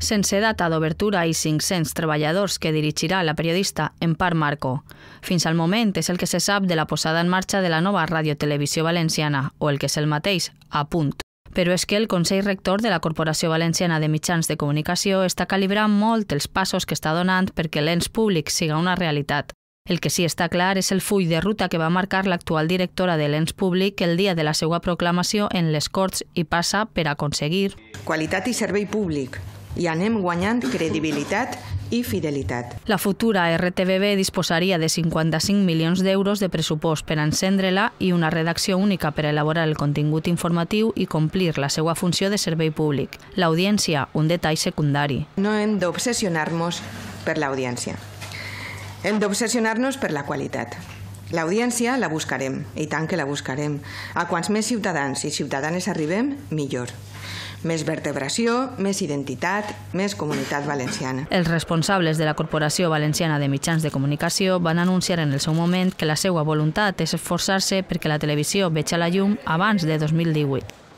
sense data d'obertura i 500 treballadors que dirigirà la periodista Empar Marco. Fins al moment és el que se sap de la posada en marxa de la nova radiotelevisió valenciana, o el que és el mateix, a punt. Però és que el Consell Rector de la Corporació Valenciana de Mitjans de Comunicació està calibrant molt els passos que està donant perquè l'ens públic siga una realitat. El que sí està clar és el full de ruta que va marcar l'actual directora de l'ens públic el dia de la seva proclamació en les Corts i passa per aconseguir... Qualitat i servei públic, i anem guanyant credibilitat i fidelitat. La futura RTBB disposaria de 55 milions d'euros de pressupost per encendre-la i una redacció única per elaborar el contingut informatiu i complir la seva funció de servei públic. L'audiència, un detall secundari. No hem d'obsessionar-nos per l'audiència. Hem d'obsessionar-nos per la qualitat. L'audiència la buscarem, i tant que la buscarem. A quants més ciutadans i ciutadanes arribem, millor. Més vertebració, més identitat, més comunitat valenciana. Els responsables de la Corporació Valenciana de Mitjans de Comunicació van anunciar en el seu moment que la seva voluntat és esforçar-se perquè la televisió a la llum abans de 2018.